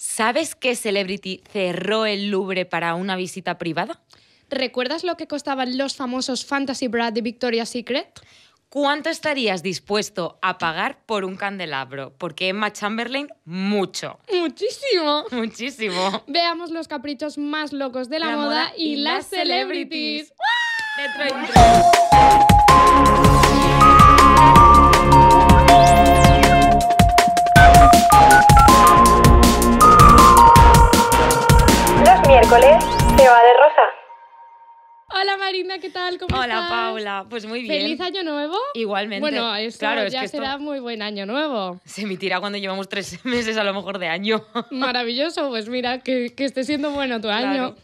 ¿Sabes qué celebrity cerró el Louvre para una visita privada? ¿Recuerdas lo que costaban los famosos Fantasy Brad de Victoria's Secret? ¿Cuánto estarías dispuesto a pagar por un candelabro? Porque Emma Chamberlain, mucho. Muchísimo. Muchísimo. Veamos los caprichos más locos de la, moda, y, las celebrities. miércoles se va de rosa. Hola Marina, ¿qué tal? ¿Cómo Hola Paula, pues muy bien. ¿Feliz año nuevo? Igualmente. Bueno, claro, ya será muy buen año nuevo. Se emitirá cuando llevamos tres meses a lo mejor de año. Maravilloso, pues mira, que, esté siendo bueno tu año.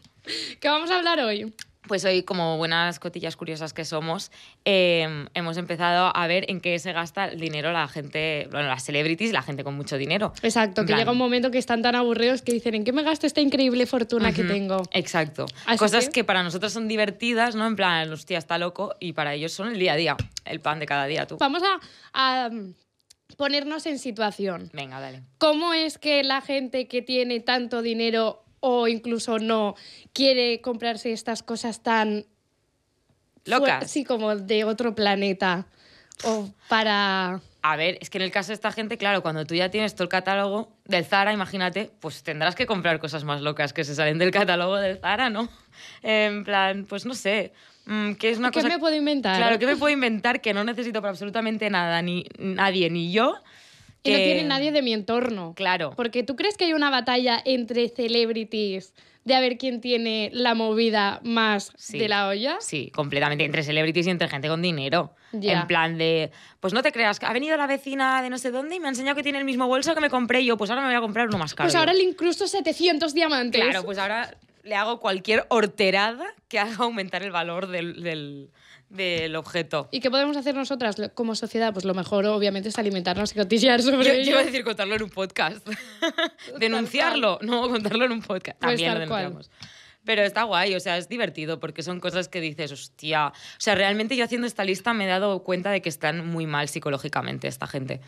¿Qué vamos a hablar hoy? pues hoy, como buenas cotillas curiosas que somos, em, hemos empezado a ver en qué se gasta el dinero la gente, bueno, las celebrities, la gente con mucho dinero. Exacto, que llega un momento que están tan aburridos que dicen, ¿en qué me gasto esta increíble fortuna que tengo? Exacto. Cosas que... para nosotros son divertidas, ¿no? En plan, hostia, está loco, y para ellos son el día a día, el pan de cada día, tú. Vamos a mm, ponernos en situación. Venga, dale. ¿Cómo es que la gente que tiene tanto dinero o incluso no quiere comprarse estas cosas tan locas. Sí, como de otro planeta. O para... A ver, es que en el caso de esta gente, claro, cuando tú ya tienes todo el catálogo del Zara, imagínate, pues tendrás que comprar cosas más locas que se salen del catálogo del Zara, ¿no? En plan, pues no sé. Mm, qué es una ¿Qué cosa... me puedo inventar? Claro, ¿qué me puedo inventar que no necesito para absolutamente nada, ni nadie, ni yo? que no tiene eh, nadie de mi entorno. Claro. Porque tú crees que hay una batalla entre celebrities de a ver quién tiene la movida más de la olla. Sí, completamente. Entre celebrities y entre gente con dinero. En plan de, pues no te creas, ha venido la vecina de no sé dónde y me ha enseñado que tiene el mismo bolso que me compré yo, pues ahora me voy a comprar uno más pues caro. Pues ahora le incrusto 700 diamantes. Claro, pues ahora le hago cualquier horterada que haga aumentar el valor del del objeto. ¿Y qué podemos hacer nosotras como sociedad? Pues lo mejor, obviamente, es alimentarnos y cotillar sobre yo, Yo iba a decir contarlo en un podcast. Denunciarlo. No, contarlo en un podcast. Pues También lo denunciamos. Pero está guay, o sea, es divertido porque son cosas que dices, hostia. O sea, realmente yo haciendo esta lista me he dado cuenta de que están muy mal psicológicamente esta gente.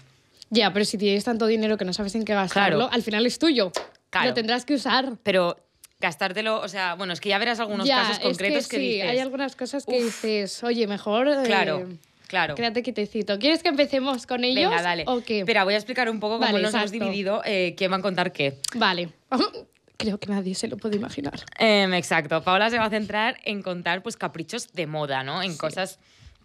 Ya, pero si tienes tanto dinero que no sabes en qué gastarlo, al final es tuyo. Claro. Lo tendrás que usar. Pero gastártelo, o sea, bueno, es que ya verás algunos casos concretos que, sí, Hay algunas cosas que dices, oye, mejor. Eh, claro. claro. Quédate quitecito ¿Quieres que empecemos con ellos? Venga, dale. ¿o Espera, voy a explicar un poco cómo nos hemos dividido, eh, quién va a contar qué. Vale. creo que nadie se lo puede imaginar. Em, exacto. Paola se va a centrar en contar pues caprichos de moda, ¿no? En cosas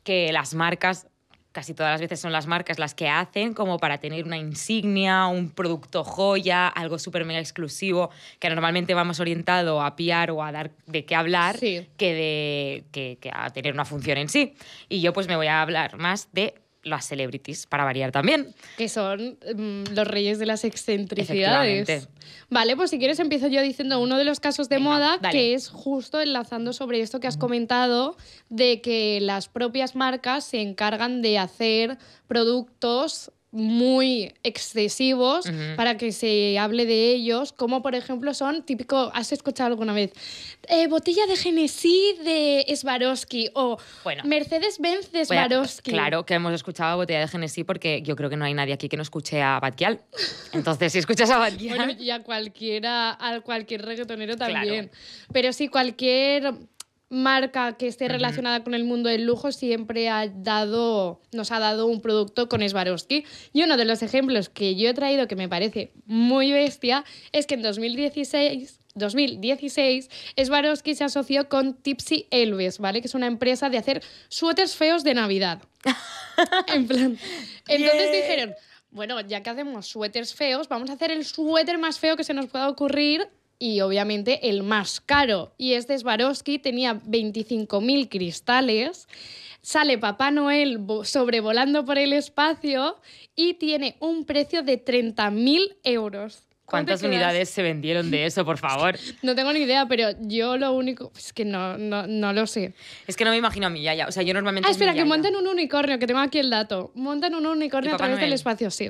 que las marcas casi todas las veces son las marcas las que hacen como para tener una insignia, un producto joya, algo súper mega exclusivo, que normalmente vamos orientado a piar o a dar de qué hablar que, de, que a tener una función en sí. Y yo pues me voy a hablar más de las celebrities, para variar también. Que son mm, los reyes de las excentricidades. Vale, pues si quieres empiezo yo diciendo uno de los casos de moda que es justo enlazando sobre esto que has comentado de que las propias marcas se encargan de hacer productos muy excesivos para que se hable de ellos, como por ejemplo son típico, ¿has escuchado alguna vez? Eh, botella de Genesí de Swarovski o Mercedes-Benz de Swarovski. claro que hemos escuchado botella de Genesí porque yo creo que no hay nadie aquí que no escuche a Batquial. Entonces, si escuchas a Batquial... bueno, y a cualquiera, al cualquier reggaetonero también. Pero sí, cualquier marca que esté relacionada con el mundo del lujo siempre ha dado, nos ha dado un producto con Swarovski. Y uno de los ejemplos que yo he traído que me parece muy bestia es que en 2016 2016, Swarovski se asoció con Tipsy Elvis, ¿vale? Que es una empresa de hacer suéteres feos de Navidad. Entonces dijeron, bueno, ya que hacemos suéteres feos, vamos a hacer el suéter más feo que se nos pueda ocurrir y obviamente el más caro. Y este Swarovski tenía 25.000 cristales sale Papá Noel sobrevolando por el espacio y tiene un precio de 30.000 euros. ¿Cuántas unidades se vendieron de eso, por favor? No tengo ni idea, pero yo lo único. Es que no, no, lo sé. Es que no me imagino a ya ya O sea, yo normalmente. Ah, espera, que monten un unicornio, que tengo aquí el dato. Montan un unicornio a través del espacio, sí.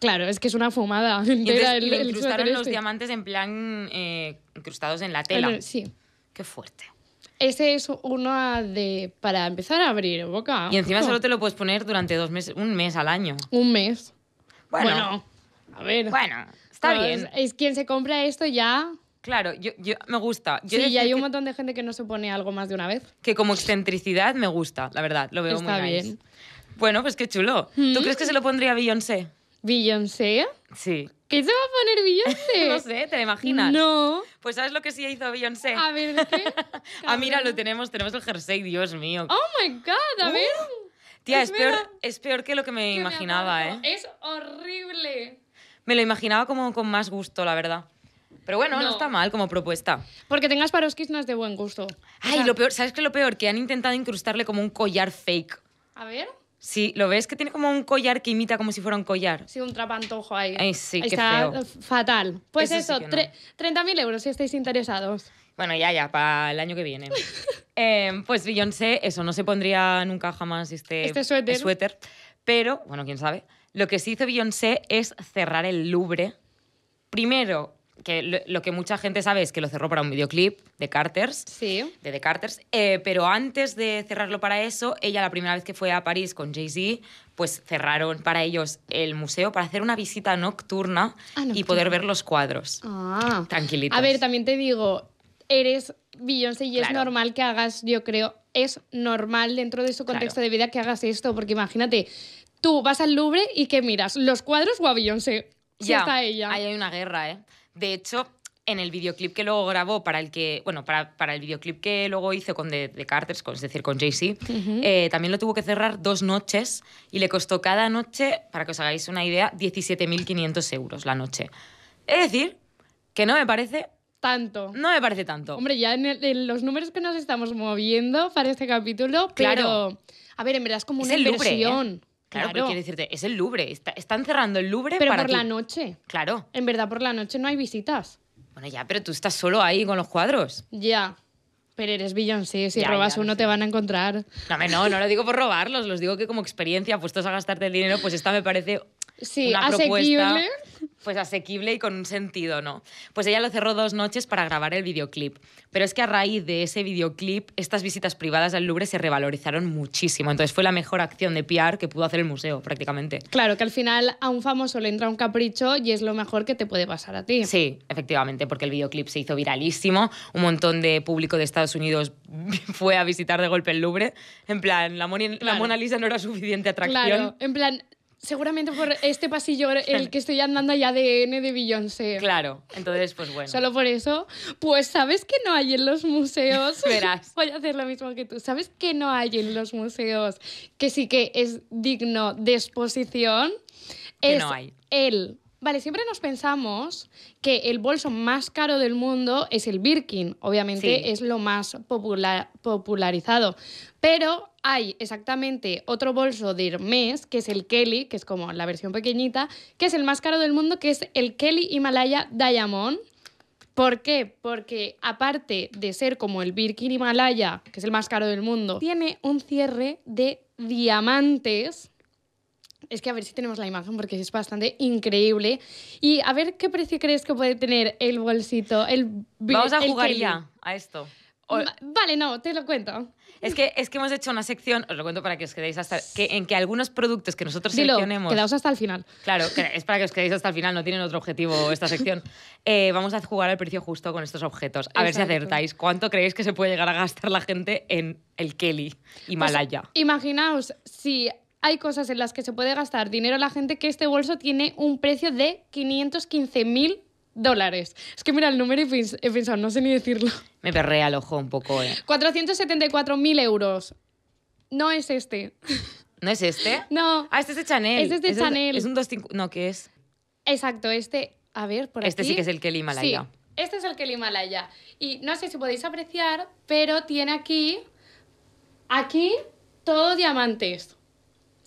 Claro, es que es una fumada. Y entera entonces, el, le los diamantes en plan eh, incrustados en la tela. sí. Qué fuerte. Ese es uno de. para empezar a abrir boca. Y encima solo te lo puedes poner durante dos meses, un mes al año. Un mes. Bueno. bueno a ver. Bueno, está pues, bien. Es quien se compra esto ya. Claro, yo, me gusta. sí, y hay un montón de gente que no se pone algo más de una vez. Que como excentricidad me gusta, la verdad, lo veo está muy bien. bien. Bueno, pues qué chulo. ¿Tú mm. crees que se lo pondría a Beyoncé? ¿Beyoncé? Sí. ¿Qué se va a poner Beyoncé? no sé, ¿te imaginas? No. Pues ¿sabes lo que sí hizo Beyoncé? A ver, ¿qué? ah, mira, lo tenemos, tenemos el jersey, Dios mío. ¡Oh, my God! A ver... Tía, es, peor, es peor que lo que me imaginaba, ¿eh? Es horrible. Me lo imaginaba como con más gusto, la verdad. Pero bueno, no. está mal como propuesta. Porque tengas paroskis no es de buen gusto. Ay, lo peor, ¿sabes qué es lo peor? Que han intentado incrustarle como un collar fake. A ver. Sí, lo ves que tiene como un collar que imita como si fuera un collar. Sí, un trapantojo ahí. sí, eh, fatal. Pues eso, 30.000 euros si estáis interesados. Bueno, ya, ya, para el año que viene. Eh, pues Beyoncé, eso, no se pondría nunca jamás este, este, este, suéter. Pero, bueno, quién sabe. Lo que sí hizo Beyoncé es cerrar el Louvre. Primero, que lo, que mucha gente sabe es que lo cerró para un videoclip de Carters. Sí. De The Carters. Eh, pero antes de cerrarlo para eso, ella la primera vez que fue a París con Jay-Z, pues cerraron para ellos el museo para hacer una visita nocturna, ah, y poder ver los cuadros. Ah. Tranquilitos. A ver, también te digo, eres Beyoncé y es normal que hagas, yo creo, es normal dentro de su contexto de vida que hagas esto, porque imagínate, tú vas al Louvre y que miras los cuadros o a Beyoncé. ya está ella. Ahí hay una guerra, ¿eh? De hecho, en el videoclip que luego grabó para el que, bueno, para, el videoclip que luego hizo con The, Carters, es decir, con jay eh, también lo tuvo que cerrar dos noches y le costó cada noche, para que os hagáis una idea, 17.500 euros la noche. Es decir, que no me parece tanto. No me parece tanto. Hombre, ya en, los números que nos estamos moviendo para este capítulo, claro. a ver, en verdad es como una inversión. ¿eh? Claro, quiero decirte, es el Louvre, están cerrando el Louvre pero por la noche. Claro. En verdad, por la noche no hay visitas. Bueno, ya, pero tú estás solo ahí con los cuadros. Ya. Pero eres sí. si robas uno te van a encontrar. No, no, no lo digo por robarlos, los digo que como experiencia, puestos a gastarte el dinero, pues esta me parece sí, asequible. pues asequible y con un sentido, ¿no? Pues ella lo cerró dos noches para grabar el videoclip. Pero es que a raíz de ese videoclip, estas visitas privadas al Louvre se revalorizaron muchísimo. Entonces fue la mejor acción de PR que pudo hacer el museo, prácticamente. Claro, que al final a un famoso le entra un capricho y es lo mejor que te puede pasar a ti. Sí, efectivamente, porque el videoclip se hizo viralísimo. Un montón de público de Estados Unidos fue a visitar de golpe el Louvre. En plan, la, la Mona Lisa no era suficiente atracción. Claro, en plan, seguramente por este pasillo el que estoy andando ya de N de Beyoncé. Claro, entonces, pues bueno. Solo por eso, pues ¿sabes que no hay en los museos? Verás. Voy a hacer lo mismo que tú. ¿Sabes que no hay en los museos que sí que es digno de exposición? Que es no hay. el Vale, siempre nos pensamos que el bolso más caro del mundo es el Birkin, obviamente es lo más popularizado, pero hay exactamente otro bolso de Hermes, que es el Kelly, que es como la versión pequeñita, que es el más caro del mundo, que es el Kelly Himalaya Diamond. ¿Por qué? Porque aparte de ser como el Birkin Himalaya, que es el más caro del mundo, tiene un cierre de diamantes es que a ver si tenemos la imagen porque es bastante increíble. Y a ver qué precio crees que puede tener el bolsito. El, Vamos a jugar ya a esto. Vale, no, te lo cuento. Es que, es que hemos hecho una sección, os lo cuento para que os quedéis hasta. Que, en que algunos productos que nosotros Dilo, seleccionemos. Quedaos hasta el final. Claro, es para que os quedéis hasta el final, no tienen otro objetivo esta sección. Eh, vamos a jugar al precio justo con estos objetos. A ver si acertáis. ¿Cuánto creéis que se puede llegar a gastar la gente en el Kelly Himalaya? Pues, imaginaos si hay cosas en las que se puede gastar dinero la gente que este bolso tiene un precio de 515 mil dólares. Es que mira el número y he pensado, no sé ni decirlo. Me perrea al ojo un poco, eh. 474.000 euros. No es este. ¿No es este? No. Ah, este es de Chanel. Este es de Chanel. Es, un 25... No, ¿qué es? Exacto, este... A ver, por este aquí... Este sí que es el que el Himalaya. Sí, este es el que el Himalaya. Y no sé si podéis apreciar, pero tiene aquí... Aquí todo diamantes.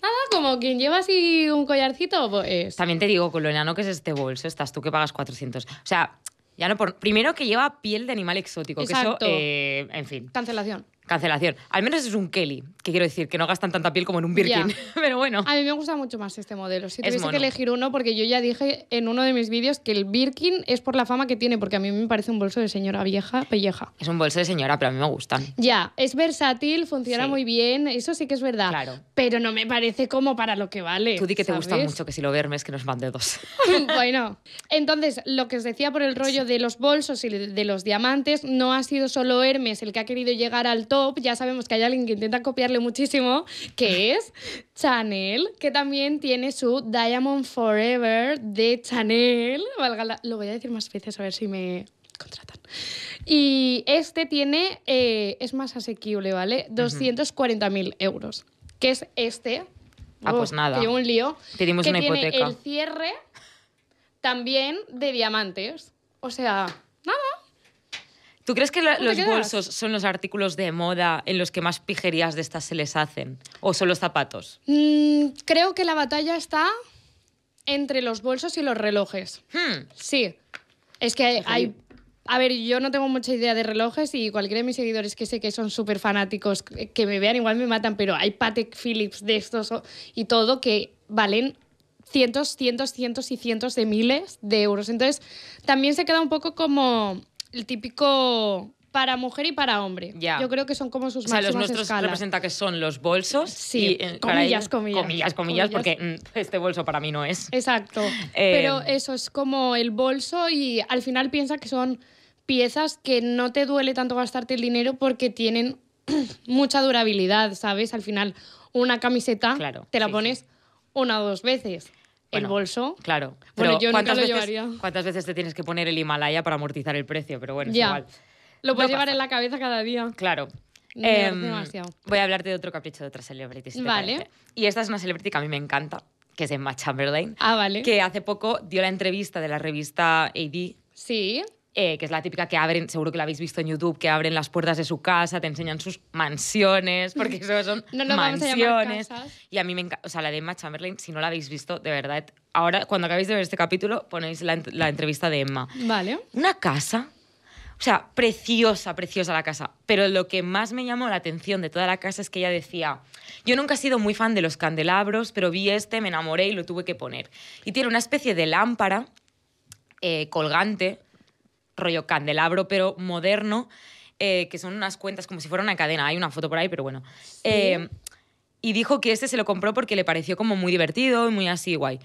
Nada, como quien lleva así un collarcito, pues... También te digo, con lo enano que es este bolso, estás tú que pagas 400. O sea, ya no por... Primero que lleva piel de animal exótico, Exacto. que eso, eh, en fin. Cancelación cancelación. Al menos es un Kelly, que quiero decir, que no gastan tanta piel como en un Birkin. Pero bueno. A mí me gusta mucho más este modelo. Si tuviese que elegir uno, porque yo ya dije en uno de mis vídeos que el Birkin es por la fama que tiene, porque a mí me parece un bolso de señora vieja, pelleja. Es un bolso de señora, pero a mí me gusta. Ya, es versátil, funciona muy bien, eso sí que es verdad. Claro. Pero no me parece como para lo que vale. Tú di que te gusta mucho, que si lo vermes, que nos mande dos. bueno. Entonces, lo que os decía por el rollo de los bolsos y de los diamantes, no ha sido solo Hermes el que ha querido llegar al ya sabemos que hay alguien que intenta copiarle muchísimo, que es Chanel, que también tiene su Diamond Forever de Chanel. Lo voy a decir más veces a ver si me contratan. Y este tiene, eh, es más asequible, ¿vale? 240.000 euros, que es este. Ah, pues nada. un lío. Tenemos tiene El cierre también de diamantes. O sea, ¿Tú crees que los bolsos son los artículos de moda en los que más pijerías de estas se les hacen? ¿O son los zapatos? Mm, creo que la batalla está entre los bolsos y los relojes. Hmm. Sí. Es que hay, A ver, yo no tengo mucha idea de relojes y cualquiera de mis seguidores que sé que son súper fanáticos, eh, que me vean igual me matan, pero hay Patek Phillips de estos y todo que valen cientos, cientos, cientos y cientos de miles de euros. Entonces, también se queda un poco como el típico para mujer y para hombre. Yo creo que son como sus o sea, los nuestros representa que son los bolsos. Sí, eh, comillas, comillas, comillas, comillas, porque mm, este bolso para mí no es. Exacto. Eh, Pero eso es como el bolso y al final piensa que son piezas que no te duele tanto gastarte el dinero porque tienen mucha durabilidad, ¿sabes? Al final una camiseta te la pones una o dos veces el bolso. Claro. Bueno, yo ¿cuántas nunca lo veces, llevaría. ¿Cuántas veces te tienes que poner el Himalaya para amortizar el precio? Pero bueno, Lo puedes llevar en la cabeza cada día. Claro. Em, voy a hablarte de otro capricho de otra celebrity. vale. Y esta es una celebrity que a mí me encanta, que es Emma Chamberlain. Ah, vale. Que hace poco dio la entrevista de la revista AD. Sí. Eh, que es la típica que abren, seguro que la habéis visto en YouTube, que abren las puertas de su casa, te enseñan sus mansiones, porque eso son no mansiones. casas. Y a mí me encanta, o sea, la de Emma Chamberlain, si no la habéis visto, de verdad, ahora cuando acabéis de ver este capítulo, ponéis la, la entrevista de Emma. Vale. Una casa o sea, preciosa, preciosa la casa. Pero lo que más me llamó la atención de toda la casa es que ella decía, yo nunca he sido muy fan de los candelabros, pero vi este, me enamoré y lo tuve que poner. Y tiene una especie de lámpara eh, colgante rollo candelabro, pero moderno, eh, que son unas cuentas como si fuera una cadena. Hay una foto por ahí, pero bueno. Eh, y dijo que este se lo compró porque le pareció como muy divertido y muy así guay.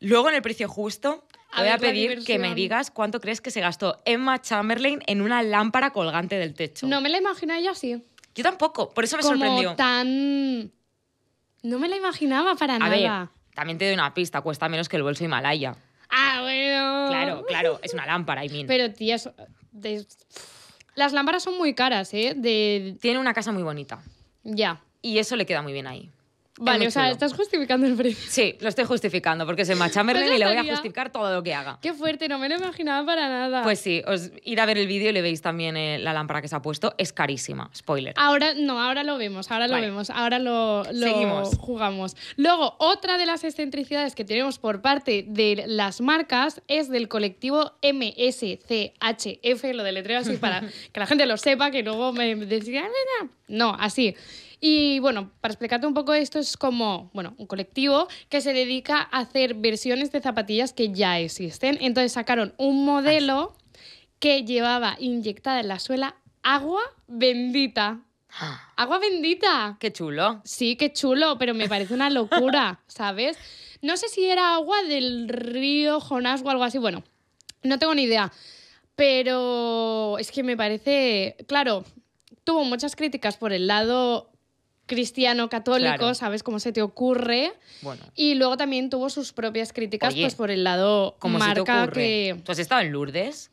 Luego en el precio justo, voy a, pedir que me digas cuánto crees que se gastó Emma Chamberlain en una lámpara colgante del techo. No me la imagino ella así. Yo tampoco, por eso me como sorprendió. tan... No me la imaginaba para a nada. Ver, también te doy una pista, cuesta menos que el bolso Himalaya. Ah, bueno. Claro, claro, es una lámpara, y mean. Pero tías, las lámparas son muy caras, ¿eh? De... Tiene una casa muy bonita. Ya. Y eso le queda muy bien ahí. Vale, o sea, estás justificando el precio. Sí, lo estoy justificando porque se a pues y le voy a justificar todo lo que haga. Qué fuerte, no me lo imaginaba para nada. Pues sí, os ir a ver el vídeo y le veis también eh, la lámpara que se ha puesto. Es carísima, spoiler. Ahora no, ahora lo vemos, ahora lo vemos, ahora lo, jugamos. Luego, otra de las excentricidades que tenemos por parte de las marcas es del colectivo MSCHF, lo deletreo así para que la gente lo sepa, que luego me decía, ah, no, así. Y bueno, para explicarte un poco esto, es como bueno, un colectivo que se dedica a hacer versiones de zapatillas que ya existen. Entonces sacaron un modelo que llevaba inyectada en la suela agua bendita. Ah. Agua bendita. Qué chulo. Sí, qué chulo, pero me parece una locura, ¿sabes? No sé si era agua del río Jonás o algo así. Bueno, no tengo ni idea. Pero es que me parece, claro, tuvo muchas críticas por el lado cristiano católico, ¿sabes? Cómo se te ocurre. Bueno. Y luego también tuvo sus propias críticas pues por el lado como marca se que ¿Tú has estado en Lourdes?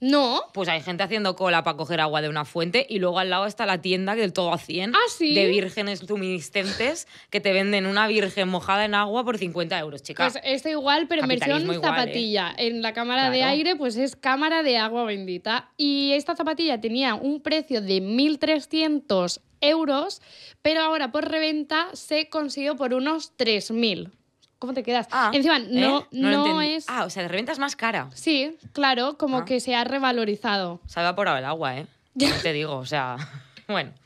No. Pues hay gente haciendo cola para coger agua de una fuente y luego al lado está la tienda del todo a 100 ah, de vírgenes luminiscentes que te venden una virgen mojada en agua por 50 euros, chicas. Pues esto igual, pero en versión ¿eh? zapatilla. En la cámara de aire, pues es cámara de agua bendita. Y esta zapatilla tenía un precio de 1.300 euros, pero ahora por reventa se consiguió por unos 3.000. ¿Cómo te quedas? Ah, Encima, ¿eh? no, es. Ah, o sea, de reventa es más cara. Sí, claro, como ah. que se ha revalorizado. Se ha evaporado el agua, ¿eh? te digo, o sea. Bueno.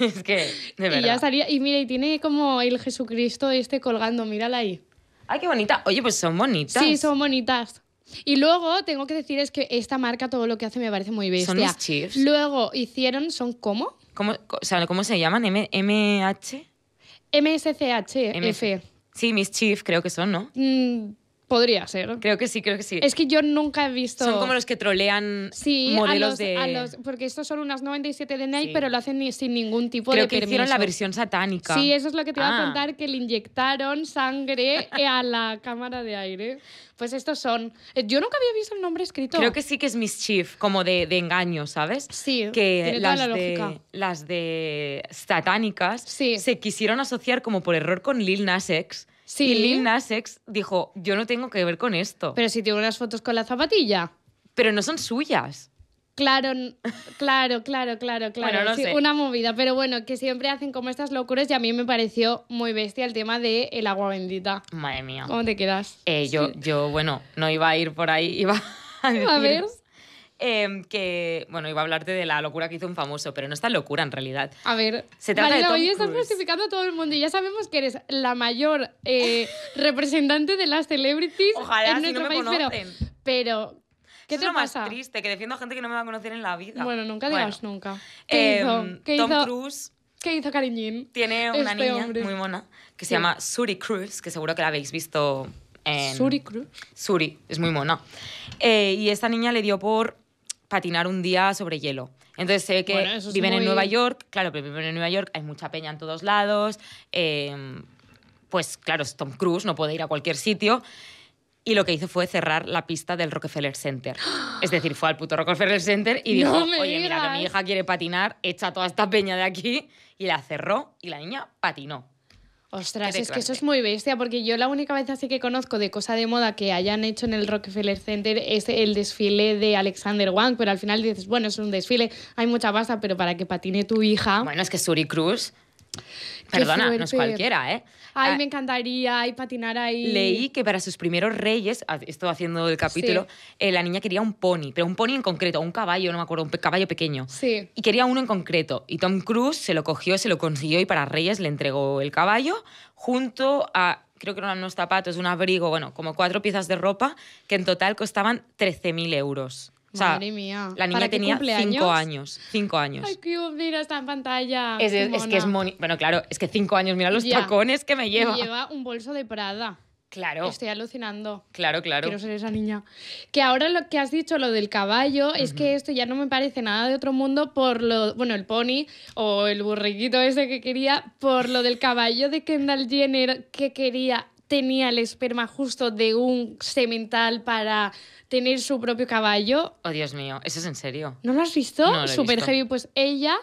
Es que, de verdad. Y ya salía. Y mira, y tiene como el Jesucristo este colgando, mírala ahí. ¡Ay, qué bonita! Oye, pues son bonitas. Sí, son bonitas. Y luego tengo que decir es que esta marca todo lo que hace me parece muy bestia. Son mis chiefs. Luego hicieron, ¿son cómo? ¿Cómo, o sea, ¿cómo se llaman? ¿M MH? MSCH, e F. Sí, mis chiefs creo que son, ¿no? Mm, Podría ser. Creo que sí, creo que sí. Es que yo nunca he visto. Son como los que trolean modelos a los, de. A los, porque estos son unas 97 de Nike, pero lo hacen sin ningún tipo de de. Creo que hicieron la versión satánica. Sí, eso es lo que te voy a ah. contar, que le inyectaron sangre a la cámara de aire. Pues estos son. Eh, yo nunca había visto el nombre escrito. Creo que sí que es mischief, como de, engaño, ¿sabes? Sí. Que tiene las, toda la de, lógica. las de satánicas se quisieron asociar como por error con Lil Nas X Sí. Y Sex dijo, yo no tengo que ver con esto. Pero si tiene unas fotos con la zapatilla. Pero no son suyas. Claro, claro, claro, claro, claro. no Una movida, pero bueno, que siempre hacen como estas locuras y a mí me pareció muy bestia el tema de agua bendita. Madre mía. ¿Cómo te quedas? Eh, yo, yo, bueno, no iba a ir por ahí, iba a, decir, a ver. Em, que, bueno, iba a hablarte de la locura que hizo un famoso, pero no es tan locura en realidad. A ver, se trata de Tom hoy estás justificando a todo el mundo y ya sabemos que eres la mayor eh, representante de las celebrities Ojalá, si no me conocen. pero... ¿Qué es lo más triste, que defiendo a gente que no me va a conocer en la vida. Bueno, nunca digas nunca. ¿Qué em, hizo? Tom Cruise ¿Qué hizo Cariñín? Tiene una este niña muy mona que se llama Suri Cruz, que seguro que la habéis visto en... ¿Suri Cruz? Suri, es muy mona. Eh, y esta niña le dio por patinar un día sobre hielo. Entonces sé que viven en Nueva York, claro, pero viven en Nueva York, hay mucha peña en todos lados, em, pues claro, es Tom Cruise, no puede ir a cualquier sitio. Y lo que hizo fue cerrar la pista del Rockefeller Center. Es decir, fue al puto Rockefeller Center y dijo, oye, mira que mi hija quiere patinar, echa toda esta peña de aquí. Y la cerró y la niña patinó. Ostras, es que eso es muy bestia, porque yo la única vez así que conozco de cosa de moda que hayan hecho en el Rockefeller Center es el desfile de Alexander Wang, pero al final dices, bueno, es un desfile, hay mucha pasta, pero para que patine tu hija. Bueno, es que Suri Cruz, perdona, no es cualquiera, ¿eh? Ay, ah. me encantaría, y patinar ahí. Leí que para sus primeros reyes, esto haciendo el capítulo, eh, la niña quería un pony, pero un pony en concreto, un caballo, no me acuerdo, un caballo pequeño. Sí. Y quería uno en concreto. Y Tom Cruise se lo cogió, se lo consiguió y para reyes le entregó el caballo junto a creo que eran unos zapatos, un abrigo, bueno, como cuatro piezas de ropa que en total costaban 13.000 euros mía. La niña tenía cinco años. Cinco años. Ay, qué mira, está en pantalla. Es, que es moni Bueno, claro, es que cinco años, mira los tacones que me lleva. Me lleva un bolso de Prada. Claro. Estoy alucinando. Claro, claro. Quiero ser esa niña. Que ahora lo que has dicho, lo del caballo, es que esto ya no me parece nada de otro mundo por lo. Bueno, el pony o el burriquito ese que quería, por lo del caballo de Kendall Jenner que quería tenía el esperma justo de un semental para tener su propio caballo. Oh, Dios mío, ¿eso es en serio? ¿No lo has visto? No heavy. Pues ella,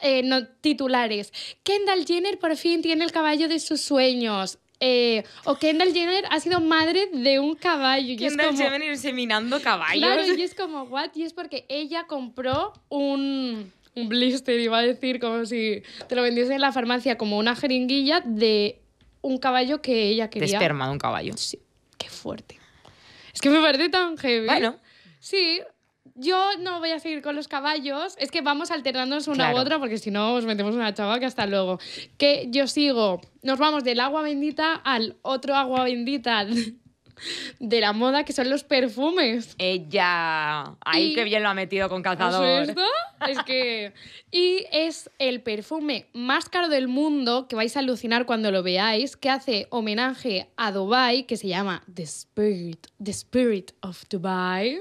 eh, no, titulares. Kendall Jenner por fin tiene el caballo de sus sueños. Eh, o Kendall Jenner ha sido madre de un caballo. Kendall Jenner inseminando caballos. Claro, y es como, ¿what? Y es porque ella compró un un blister, iba a decir, como si te lo vendiesen en la farmacia, como una jeringuilla de un caballo que ella quería. De un caballo. Sí. Qué fuerte. Es que me parece tan heavy. Bueno. Sí. Yo no voy a seguir con los caballos. Es que vamos alternándonos una u otra porque si no os metemos una chava que hasta luego. Que yo sigo. Nos vamos del agua bendita al otro agua bendita de la moda, que son los perfumes. Ella. Ahí qué bien lo ha metido con calzador. ¿Es es, es que. Y es el perfume más caro del mundo, que vais a alucinar cuando lo veáis, que hace homenaje a Dubai, que se llama The Spirit, The Spirit of Dubai.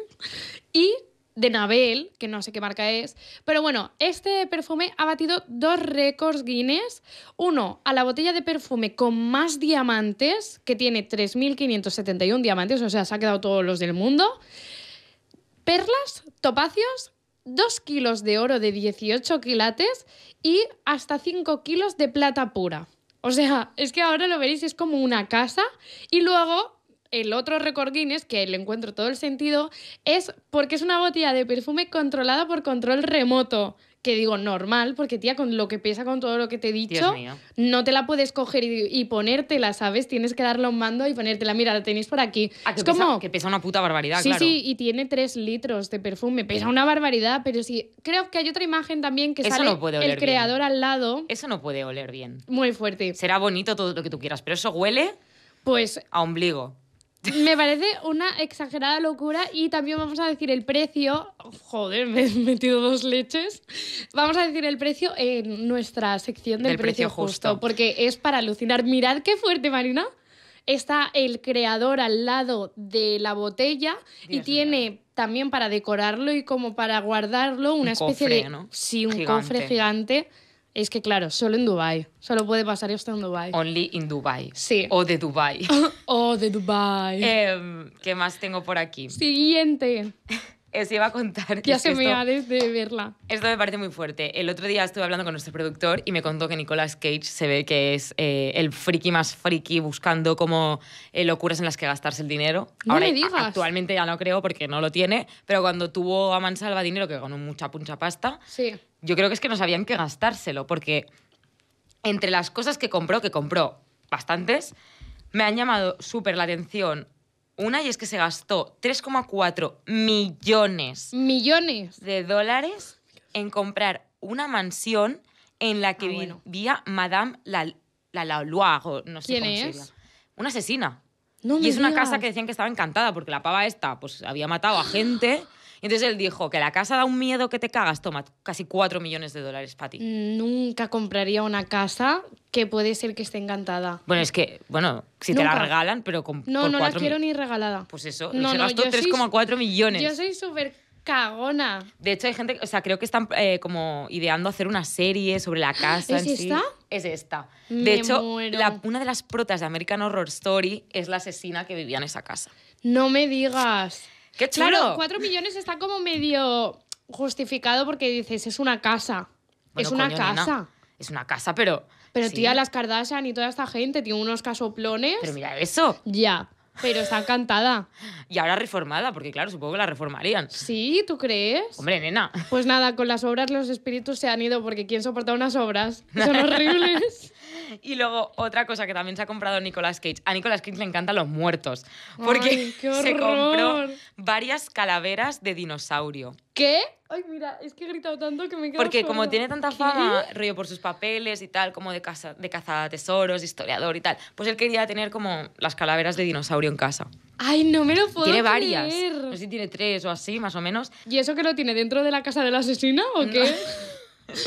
Y de Nabel, que no sé qué marca es. Pero bueno, este perfume ha batido dos récords Guinness. Uno, a la botella de perfume con más diamantes, que tiene 3.571 diamantes, o sea, se ha quedado todos los del mundo. Perlas, topacios, 2 kilos de oro de 18 quilates y hasta 5 kilos de plata pura. O sea, es que ahora lo veréis, es como una casa. Y luego el otro récord Guinness, que le encuentro todo el sentido, es porque es una botella de perfume controlada por control remoto. Que digo, normal, porque tía, con lo que pesa, con todo lo que te he dicho, no te la puedes coger y, ponértela, ¿sabes? Tienes que darle un mando y ponértela. Mira, la tenéis por aquí. Ah, que, es pesa, como... que pesa una puta barbaridad, sí, claro. Sí, sí, y tiene tres litros de perfume. Pesa una barbaridad, pero sí. Creo que hay otra imagen también que sale el creador al lado. Eso no puede oler bien. Muy fuerte. Será bonito todo lo que tú quieras, pero eso huele. Pues. A ombligo. Me parece una exagerada locura y también vamos a decir el precio. Joder, me he metido dos leches. Vamos a decir el precio en nuestra sección del, precio, justo, porque es para alucinar. Mirad qué fuerte, Marina. Está el creador al lado de la botella y tiene también para decorarlo y como para guardarlo una especie de. ¿no? Sí, un cofre gigante es que claro, solo en Dubai. Solo puede pasar esto en Dubai. Only in Dubai. Sí. O de Dubai. o de Dubai. Em, ¿Qué más tengo por aquí? Siguiente. Os iba a contar. Ya se me ha de verla. Esto me parece muy fuerte. El otro día estuve hablando con nuestro productor y me contó que Nicolas Cage se ve que es eh, el friki más friki buscando como eh, locuras en las que gastarse el dinero. No me digas. Actualmente ya no creo porque no lo tiene, pero cuando tuvo a Mansalva dinero, que ganó mucha puncha pasta, sí yo creo que es que no sabían qué gastárselo, porque entre las cosas que compró, que compró bastantes, me han llamado súper la atención una y es que se gastó 3,4 millones. Millones. De dólares en comprar una mansión en la que ah, vivía Madame la, la, Loire, no sé ¿Quién es? una asesina. y es una casa que decían que estaba encantada porque la pava esta pues había matado a gente. Entonces él dijo que la casa da un miedo que te cagas, toma, casi 4 millones de dólares para ti. Mm, nunca compraría una casa que puede ser que esté encantada. Bueno, es que, bueno, si te la regalan, pero con... No, no la quiero ni regalada. Pues eso, no, no, gastó 3,4 millones. Yo soy súper cagona. De hecho, hay gente, o sea, creo que están eh, como ideando hacer una serie sobre la casa. ¿Es esta? Es esta. Me de hecho, una de las protas de American Horror Story es la asesina que vivía en esa casa. No me digas. ¡Qué Claro, cuatro millones está como medio justificado porque dices, es una casa. es una casa. Es una casa, pero. Pero tía, las Kardashian y toda esta gente tiene unos casoplones. Pero mira eso. Ya. Pero está encantada. Y ahora reformada, porque claro, supongo que la reformarían. Sí, ¿tú crees? Hombre, nena. Pues nada, con las obras los espíritus se han ido, porque ¿quién soporta unas obras? Son horribles. Y luego otra cosa que también se ha comprado Nicolas Cage. A Nicolas Cage le encantan los muertos. Porque se compró varias calaveras de dinosaurio. ¿Qué? Ay, mira, es que he gritado tanto que me he Porque como tiene tanta fama, rollo por sus papeles y tal, como de, casa, de tesoros historiador y tal, pues él quería tener como las calaveras de dinosaurio en casa. Ay, no me lo puedo Tiene varias. No sé si tiene tres o así, más o menos. ¿Y eso que lo tiene dentro de la casa del asesino o qué?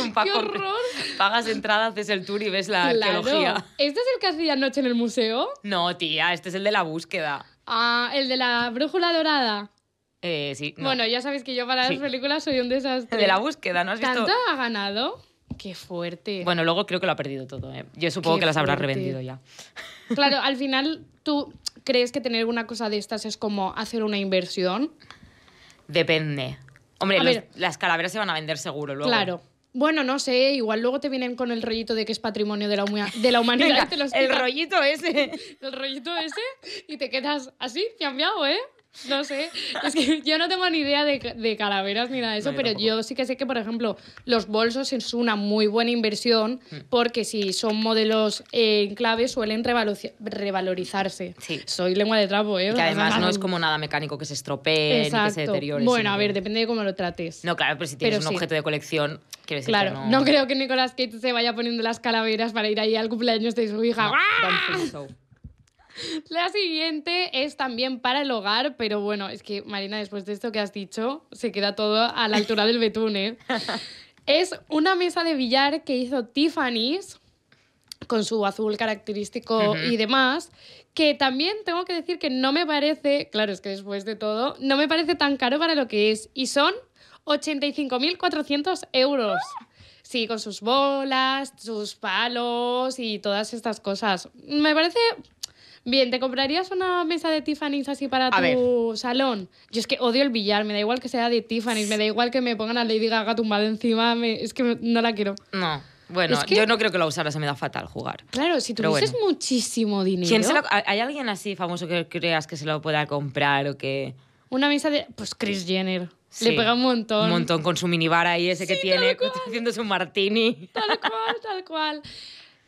un ¡Qué horror! Pagas entrada, haces el tour y ves la arqueología. ¿Este es el que hacía anoche en el museo? No, tía, este es el de la búsqueda. Ah, el de la brújula dorada. Eh, sí. Bueno, ya sabéis que yo para las películas soy un desastre. El de la búsqueda, ¿no has visto? ¿Tanto ha ganado? Qué fuerte. Bueno, luego creo que lo ha perdido todo. ¿eh? Yo supongo que las habrá revendido ya. Claro, al final tú crees que tener una cosa de estas es como hacer una inversión. Depende. Hombre, las calaveras se van a vender seguro luego. Claro. Bueno, no sé, igual luego te vienen con el rollito de que es patrimonio de la, de la humanidad. el rollito ese. El rollito ese y te quedas así, cambiado, ¿eh? No sé, es que yo no tengo ni idea de, de calaveras ni nada de eso, pero yo sí que sé que, por ejemplo, los bolsos es una muy buena inversión mm. porque si son modelos eh, en clave suelen revalorizarse. Sí. Soy lengua de trapo, ¿eh? Y que además no es como nada mecánico que se estropee que se deteriore. Bueno, a ver, depende de cómo lo trates. No, claro, pero si tienes un objeto de colección claro, no... creo que Nicolás Cage se vaya poniendo las calaveras para ir ahí al cumpleaños de su hija. ¡Ah! La siguiente es también para el hogar, pero bueno, es que Marina, después de esto que has dicho, se queda todo a la altura del betún, ¿eh? Es una mesa de billar que hizo Tiffany's con su azul característico y demás, que también tengo que decir que no me parece, claro, es que después de todo, no me parece tan caro para lo que es, y son 85.400 euros. Sí, con sus bolas, sus palos y todas estas cosas. Me parece bien. ¿Te comprarías una mesa de Tiffany's así para tu salón? Yo es que odio el billar. Me da igual que sea de Tiffany's. Me da igual que me pongan a Lady Gaga tumbada encima. Es que no la quiero. No. Bueno, yo no creo que la usara, se me da fatal jugar. Claro, si tuvieses muchísimo dinero. ¿Hay alguien así famoso que creas que se lo pueda comprar o que.? Una mesa de. Pues Chris Jenner le pega un montón. Un montón con su minibar ahí, ese que tiene, haciendo su martini. Tal cual, tal cual.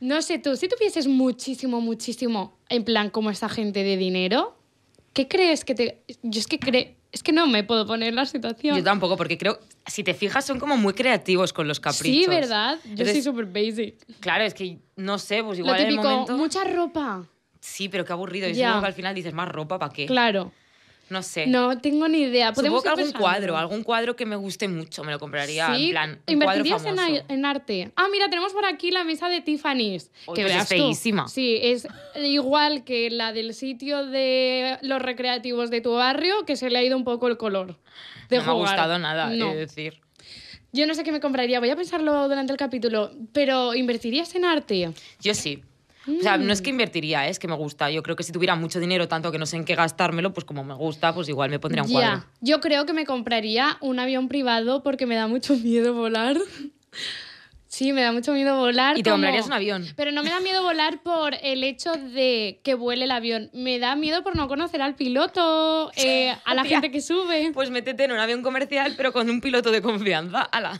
No sé tú, si tuvieses muchísimo, muchísimo, en plan, como esta gente de dinero, ¿qué crees que te...? Yo es que Es que no me puedo poner la situación. Yo tampoco, porque creo, si te fijas, son como muy creativos con los caprichos. Sí, ¿verdad? Yo soy súper basic. Claro, es que no sé, pues igual en el momento... mucha ropa. Sí, pero qué aburrido. Y luego al final dices, ¿más ropa para qué? Claro. No sé. No tengo ni idea. Supongo que algún cuadro, algún cuadro que me guste mucho, me lo compraría en plan. ¿Invertirías En, arte? Ah, mira, tenemos por aquí la mesa de Tiffany's. que pues es feísima. Sí, es igual que la del sitio de los recreativos de tu barrio, que se le ha ido un poco el color. De no me ha gustado nada, he decir. Yo no sé qué me compraría, voy a pensarlo durante el capítulo, pero ¿invertirías en arte? Yo sí. O sea, no es que mm. invertiría, ¿eh? es que me gusta. Yo creo que si tuviera mucho dinero, tanto que no sé en qué gastármelo, pues como me gusta, pues igual me pondría un cuadro. Yo creo que me compraría un avión privado porque me da mucho miedo volar. Sí, me da mucho miedo volar. Y te comprarías un avión. Pero no me da miedo volar por el hecho de que vuele el avión. Me da miedo por no conocer al piloto, eh, a la gente que sube. Pues métete en un avión comercial, pero con un piloto de confianza. ¡Hala!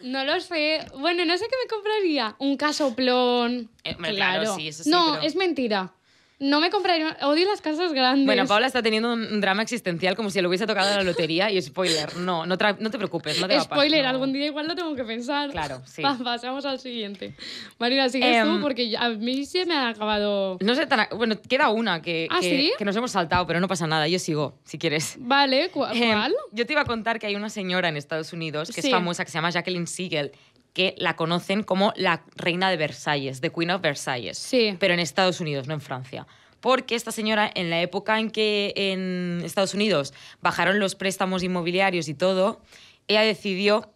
No lo sé. Bueno, no sé qué me compraría. Un casoplón. Eh, claro. sí, eso sí, no, es mentira. No me compraría. Odio las casas grandes. Bueno, Paula está teniendo un drama existencial como si le hubiese tocado la lotería y spoiler. No, no, te preocupes, no te va Spoiler, algún día igual lo tengo que pensar. Claro, sí. pasamos al siguiente. Marina, sigues tú em, porque a mí se me ha acabado. No sé tan. Bueno, queda una que, ¿Ah, que, nos hemos saltado, pero no pasa nada. Yo sigo, si quieres. Vale, em, ¿cuál? yo te iba a contar que hay una señora en Estados Unidos que es famosa, que se llama Jacqueline Siegel, que la conocen como la reina de Versalles, the Queen of Versalles, sí. pero en Estados Unidos, no en Francia. Porque esta señora, en la época en que en Estados Unidos bajaron los préstamos inmobiliarios y todo, ella decidió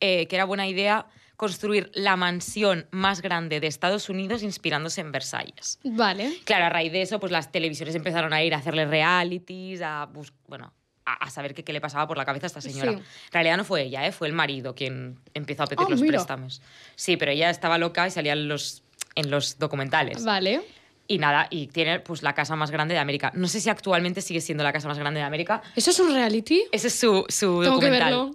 eh, que era buena idea construir la mansión más grande de Estados Unidos inspirándose en Versalles. Vale. Claro, a raíz de eso, pues las televisiones empezaron a ir a hacerle realities, a, bueno, a, saber qué, le pasaba por la cabeza a esta señora. En realidad no fue ella, ¿eh? fue el marido quien empezó a pedir ah, los préstamos. Sí, pero ella estaba loca y salía en los, en los documentales. Vale. Y nada, y tiene pues la casa más grande de América. No sé si actualmente sigue siendo la casa más grande de América. ¿Eso es un reality? Ese es su, su documental.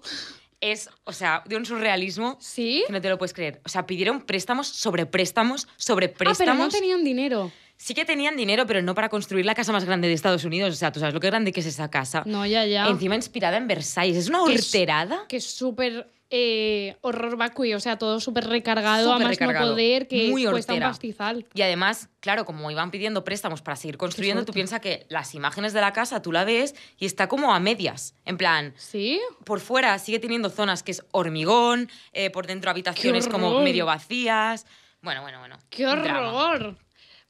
Que Es, o sea, de un surrealismo ¿Sí? que no te lo puedes creer. O sea, pidieron préstamos sobre préstamos sobre préstamos. Ah, pero no tenían dinero. Sí que tenían dinero, pero no para construir la casa más grande de Estados Unidos. O sea, tú sabes lo que grande que es esa casa. No, ya, ya. Encima inspirada en Versalles. Es una horterada. Que es súper eh, horror vacuo, o sea, todo súper recargado, a más no poder, que Muy cuesta un pastizal. Y además, claro, como iban pidiendo préstamos para seguir construyendo, tú piensas que las imágenes de la casa tú la ves y está como a medias. En plan, ¿Sí? por fuera sigue teniendo zonas que es hormigón, eh, por dentro habitaciones como medio vacías. Bueno, bueno, bueno. ¡Qué horror!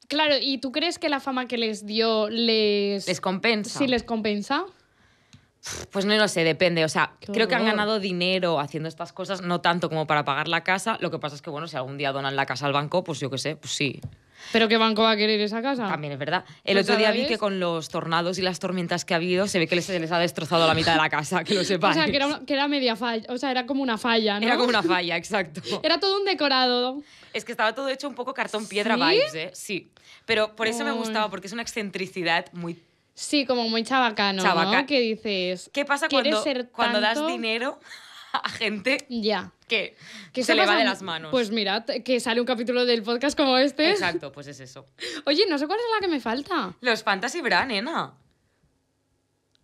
Claro, ¿y tú crees que la fama que les dio les... Les compensa. Sí, les compensa. Pues no lo sé, depende. O sea, creo que han ganado dinero haciendo estas cosas, no tanto como para pagar la casa. Lo que pasa es que, bueno, si algún día donan la casa al banco, pues yo qué sé, pues sí. ¿Pero qué banco va a querer esa casa? También es verdad. El otro día vi que con los tornados y las tormentas que ha habido, se ve que se les ha destrozado la mitad de la casa, que lo sepáis. O sea, que era, media falla, o sea, era como una falla, ¿no? Era como una falla, exacto. era todo un decorado. Es que estaba todo hecho un poco cartón-piedra ¿Sí? ¿eh? Sí. Pero por eso me gustaba, porque es una excentricidad muy Sí, como muy chabacano, Chabaca. ¿no? ¿Qué dices? ¿Qué pasa cuando, ser cuando das dinero? a gente ya. que se le va de las manos. Pues mirad, que sale un capítulo del podcast como este. Exacto, pues es eso. Oye, no sé cuál es la que me falta. Los Fantasy Bra, nena.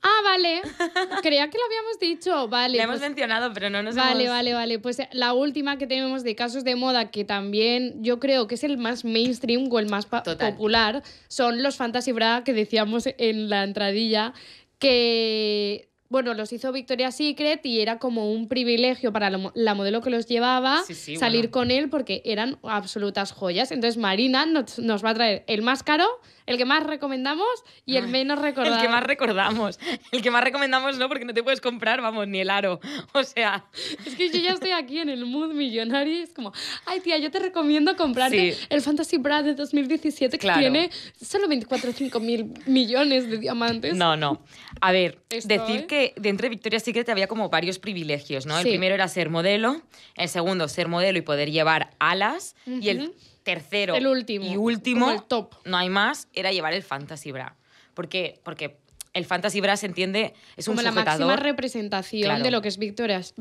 Ah, vale. Creía que lo habíamos dicho. Vale. hemos pues mencionado, pero no nos Vale, vale, vale. Pues la última que tenemos de casos de moda, que también yo creo que es el más mainstream o el más popular, son los Fantasy Bra que decíamos en la entradilla, que bueno, los hizo Victoria's Secret y era como un privilegio para la modelo que los llevaba salir con él porque eran absolutas joyas. Entonces Marina nos, nos va a traer el más caro, el que más recomendamos y el menos recordado. El que más recordamos. El que más recomendamos no, porque no te puedes comprar, vamos, ni el aro. O sea. Es que yo ya estoy aquí en el mood millonario y es como, ay tía, yo te recomiendo comprarte el Fantasy Brad de 2017 que tiene solo 24 o 5 mil millones de diamantes. No, no. A ver, decir ¿eh? que dentro de Victoria's Secret había como varios privilegios, ¿no? El primero era ser modelo, el segundo ser modelo y poder llevar alas y el tercero el último, y último, el top. no hay más, era llevar el Fantasy Bra. ¿Por qué? Porque el Fantasy Bra se entiende, es un sujetador. la máxima representación de lo que es Victoria's,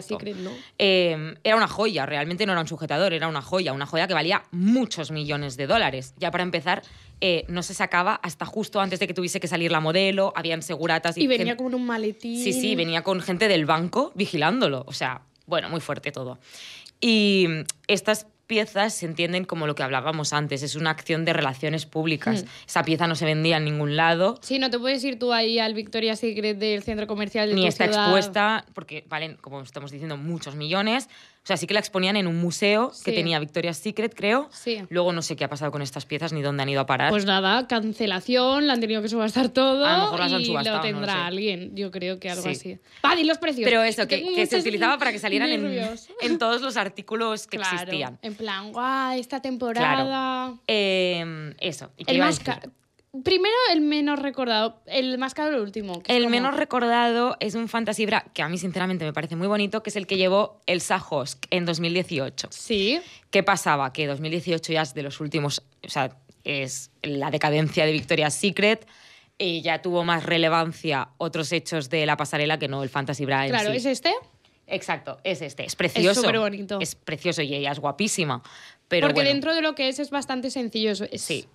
Secret, ¿no? Eh, era una joya, realmente no era un sujetador, era una joya, una joya que valía muchos millones de dólares. Ya para empezar, eh, no se sacaba hasta justo antes de que tuviese que salir la modelo, habían seguratas. Y, venía con un maletín. Sí, sí, venía con gente del banco vigilándolo, o sea, bueno, muy fuerte todo. Y estas piezas se entienden como lo que hablábamos antes, es una acción de relaciones públicas. Hmm. Esa pieza no se vendía en ningún lado. Sí, no te puedes ir tú ahí al Victoria Secret del centro comercial de Ni está expuesta, porque valen, como estamos diciendo, muchos millones o sea, sí que la exponían en un museo que tenía Victoria's Secret, creo. Sí. Luego no sé qué ha pasado con estas piezas ni dónde han ido a parar. Pues nada, cancelación, la han tenido que subastar todo. A lo mejor las han subastado. Lo tendrá alguien, yo creo que algo así. Vale, y los precios. Pero eso, que, se utilizaba para que salieran en, todos los artículos que existían. En plan, guau, esta temporada. Em, eso. El Primero, el menos recordado, el más caro, el último. El menos recordado es un Fantasy Bra que a mí sinceramente me parece muy bonito, que es el que llevó Elsa Hosk en 2018. Sí. ¿Qué pasaba? Que 2018 ya es de los últimos, o sea, es la decadencia de Victoria's Secret y ya tuvo más relevancia otros hechos de la pasarela que no el Fantasy Bra Claro, ¿es este? Exacto, es este. Es precioso. Es súper bonito. Es precioso y ella es guapísima. Pero Porque dentro de lo que es es bastante sencillo. Sí,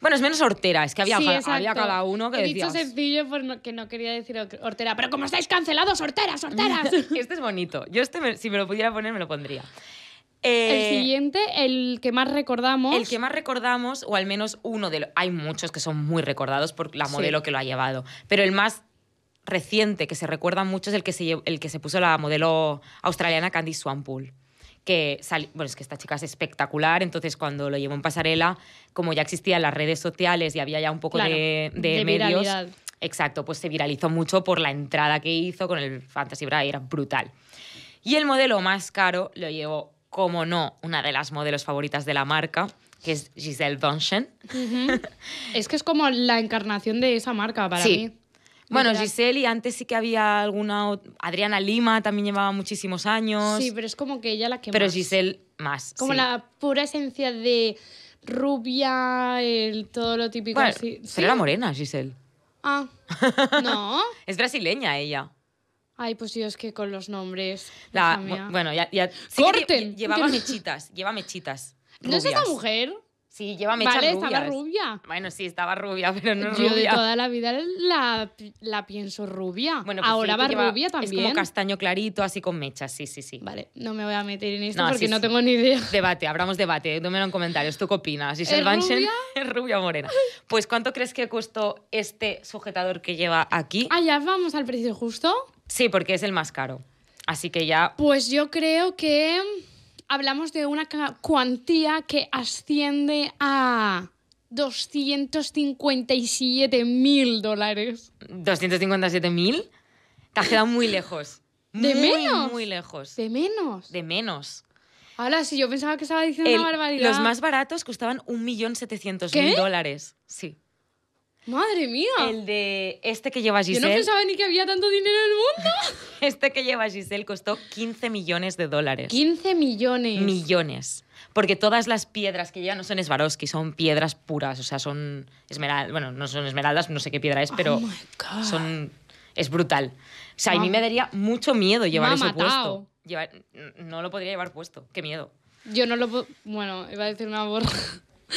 bueno, es menos hortera, es que había, había cada uno que He dicho sencillo porque no, que no quería decir hortera, pero como estáis cancelados, horteras, horteras. este es bonito. Yo este, si me lo pudiera poner, me lo pondría. el eh, siguiente, el que más recordamos. El que más recordamos, o al menos uno de los... Hay muchos que son muy recordados por la modelo que lo ha llevado, pero el más reciente que se recuerda mucho es el que se, el que se puso la modelo australiana Candy Swanpool que bueno, es que esta chica es espectacular, entonces cuando lo llevó en pasarela, como ya existían las redes sociales y había ya un poco de, medios, exacto, pues se viralizó mucho por la entrada que hizo con el Fantasy Bra, era brutal. Y el modelo más caro lo llevó, como no, una de las modelos favoritas de la marca, que es Giselle Bunchen. es que es como la encarnación de esa marca para sí. mí. Bueno, Giselle y antes sí que había alguna. Adriana Lima también llevaba muchísimos años. Sí, pero es como que ella la que Pero Giselle más. Como la pura esencia de rubia, todo lo típico bueno, así. Pero era morena, Giselle. Ah. No. es brasileña ella. Ay, pues es que con los nombres. bueno, ya. ¡Corten! llevaba mechitas, lleva mechitas. ¿No es esa mujer? Sí, lleva vale, estaba rubia. Bueno, sí, estaba rubia, pero no Yo rubia. toda la vida la, pienso rubia. Bueno, pues Ahora va rubia también. Es como castaño clarito, así con mechas, sí, sí, sí. Vale, no me voy a meter en esto porque no tengo ni idea. Debate, abramos debate, Dómelo en comentarios. ¿Tú qué opinas? ¿Es, rubia? ¿Es rubia morena? Pues, ¿cuánto crees que costó este sujetador que lleva aquí? Ah, ya vamos al precio justo. Sí, porque es el más caro. Así que ya... Pues yo creo que hablamos de una cuantía que asciende a 257 mil dólares. ¿257 mil? Te has quedado muy lejos. ¿De menos? Muy lejos. ¿De menos? De menos. Ahora si yo pensaba que estaba diciendo una barbaridad. Los más baratos costaban 1.700.000 dólares. Sí. ¡Madre mía! El de este que lleva Giselle. Yo no pensaba ni que había tanto dinero en el mundo. este que lleva Giselle costó 15 millones de dólares. ¡15 millones! Millones. Porque todas las piedras que lleva no son Swarovski, son piedras puras. O sea, son esmeraldas. Bueno, no son esmeraldas, no sé qué piedra es, pero oh son. Es brutal. O sea, a mí me daría mucho miedo llevar eso puesto. no lo podría llevar puesto. Qué miedo. Yo no lo puedo. Bueno, iba a decir una borra.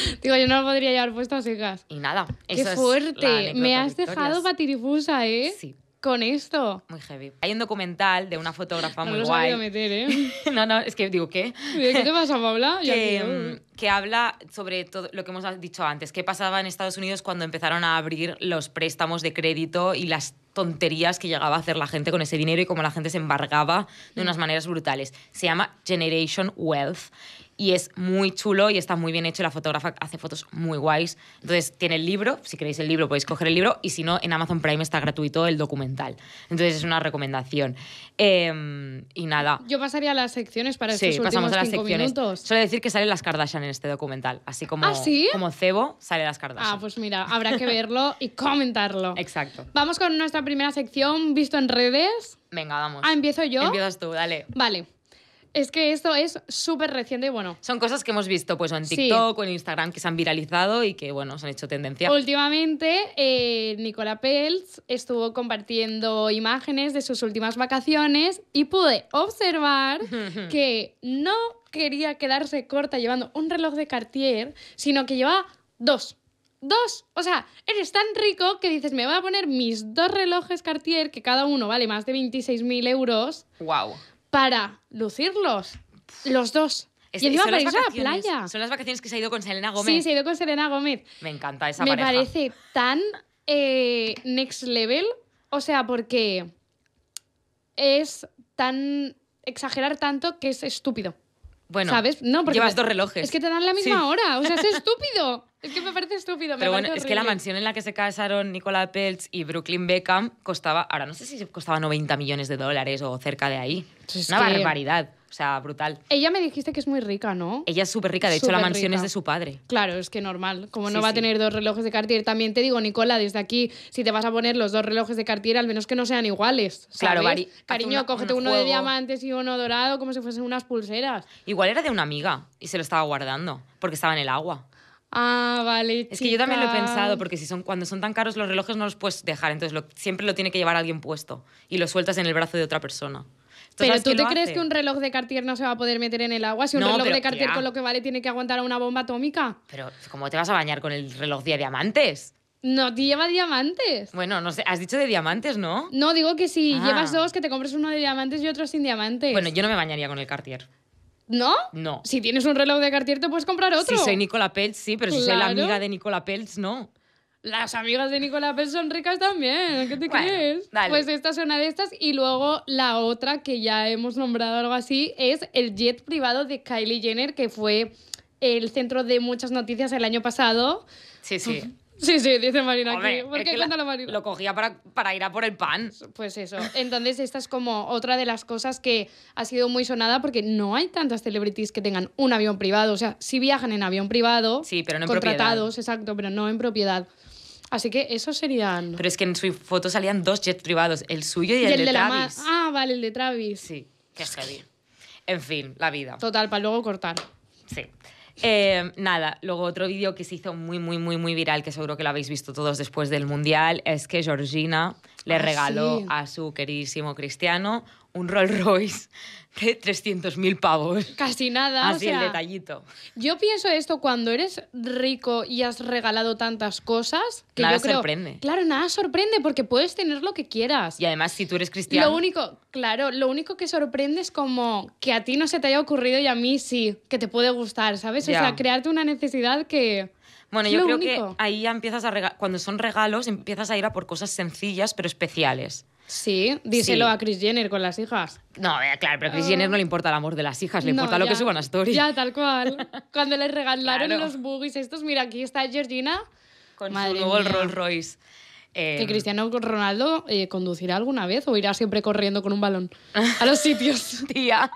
Digo, yo no lo podría llevar puesto a secas. Y nada, eso Qué es fuerte. Me has dejado patirifusa, ¿eh? Sí. Con esto. Muy heavy. Hay un documental de una fotógrafa no muy lo guay. meter, ¿eh? no, no, es que digo, ¿qué? qué te pasa, Paula? que, que habla sobre todo lo que hemos dicho antes, qué pasaba en Estados Unidos cuando empezaron a abrir los préstamos de crédito y las tonterías que llegaba a hacer la gente con ese dinero y cómo la gente se embargaba de mm. unas maneras brutales. Se llama Generation Wealth y es muy chulo y está muy bien hecho. La fotógrafa hace fotos muy guays. Entonces, tiene el libro, si queréis el libro podéis coger el libro y si no, en Amazon Prime está gratuito el documental. Entonces, es una recomendación. Em, y nada. Yo pasaría a las secciones para estos sí, pasamos a las cinco secciones. minutos. Suele decir que salen las Kardashian en este documental, así como, ¿Ah, como cebo sale las Kardashian. Ah, pues mira, habrá que verlo y comentarlo. Exacto. Vamos con nuestra primera sección, visto en redes. Venga, vamos. Ah, empiezo yo. Empiezas tú, dale. Vale. Es que esto es súper reciente y bueno. Son cosas que hemos visto pues, en TikTok o en Instagram que se han viralizado y que bueno, se han hecho tendencia. Últimamente, eh, Nicola Peltz estuvo compartiendo imágenes de sus últimas vacaciones y pude observar que no quería quedarse corta llevando un reloj de Cartier, sino que llevaba dos. Dos. O sea, eres tan rico que dices, me voy a poner mis dos relojes Cartier, que cada uno vale más de 26.000 euros. ¡Wow! para lucirlos. Los dos. y este, encima para irse a la playa. Son las vacaciones que se ha ido con Selena Gómez. Sí, se ha ido con Selena Gómez. Me encanta esa Me parece tan eh, next level. O sea, porque es tan. exagerar tanto que es estúpido. Bueno, ¿sabes? No, porque llevas dos relojes. Es que te dan la misma hora. O sea, es estúpido. Es que me parece estúpido. Pero bueno, es que la mansión en la que se casaron Nicola Peltz y Brooklyn Beckham costaba, ahora no sé si costaba 90 millones de dólares o cerca de ahí. Es Una barbaridad. O sea, brutal. Ella me dijiste que es muy rica, ¿no? Ella es súper rica, de hecho la mansión es de su padre. Claro, es que normal. Como no va a tener dos relojes de Cartier, también te digo, Nicola, desde aquí, si te vas a poner los dos relojes de Cartier, al menos que no sean iguales. Claro, Cariño, cógete uno de diamantes y uno dorado, como si fuesen unas pulseras. Igual era de una amiga y se lo estaba guardando, porque estaba en el agua. Ah, vale. Es que yo también lo he pensado, porque si son, cuando son tan caros los relojes no los puedes dejar, entonces siempre lo tiene que llevar alguien puesto y lo sueltas en el brazo de otra persona. pero tú te crees que un reloj de Cartier no se va a poder meter en el agua? Si un reloj de Cartier con lo que vale tiene que aguantar a una bomba atómica. Pero, ¿cómo te vas a bañar con el reloj de diamantes? No, te lleva diamantes. Bueno, no sé, has dicho de diamantes, ¿no? No, digo que si ah. llevas dos, que te compres uno de diamantes y otro sin diamantes. Bueno, yo no me bañaría con el Cartier. ¿No? No. Si tienes un reloj de Cartier, te puedes comprar otro. Si soy Nicola Peltz, sí, pero si soy la amiga de Nicola Peltz, no. Las amigas de Nicola Peltz son ricas también, ¿qué te crees? Pues esta es una de estas. Y luego la otra que ya hemos nombrado algo así es el jet privado de Kylie Jenner, que fue el centro de muchas noticias el año pasado. Sí, sí. Sí, sí, dice Marina aquí. ¿Por qué la, Marina? Lo cogía para, para, ir a por el pan. Pues eso. Entonces, esta es como otra de las cosas que ha sido muy sonada porque no hay tantas celebrities que tengan un avión privado. O sea, sí viajan en avión privado. Sí, pero no en Contratados, exacto, pero no en propiedad. Así que esos serían. Pero es que en su foto salían dos jets privados, el suyo y, el, de, Travis. ah, vale, el de Travis. Sí, qué heavy. En fin, la vida. Total, para luego cortar. Sí. Eh, nada, luego otro vídeo que se hizo muy, muy, muy, muy viral, que seguro que lo habéis visto todos después del Mundial, es que Georgina le ah, regaló a su queridísimo Cristiano un Rolls Royce de 300.000 pavos. Casi nada. Así el detallito. Yo pienso esto cuando eres rico y has regalado tantas cosas. Que nada sorprende. Claro, nada sorprende porque puedes tener lo que quieras. Y además, si tú eres cristiano. Lo único, claro, lo único que sorprende es como que a ti no se te haya ocurrido y a mí sí, que te puede gustar, ¿sabes? es O sea, crearte una necesidad que. Bueno, yo creo que ahí ya empiezas a cuando son regalos empiezas a ir a por cosas sencillas pero especiales. Sí, díselo a Chris Jenner con las hijas. No, eh, claro, pero a Chris Jenner ah. no le importa el amor de las hijas, le importa lo que suban a Story. Ya, tal cual. Cuando les regalaron los boogies estos, mira, aquí está Georgina. Con Madre su nuevo Rolls Royce. Eh, ¿Que Cristiano Ronaldo eh, conducirá alguna vez o irá siempre corriendo con un balón a los sitios? Tía.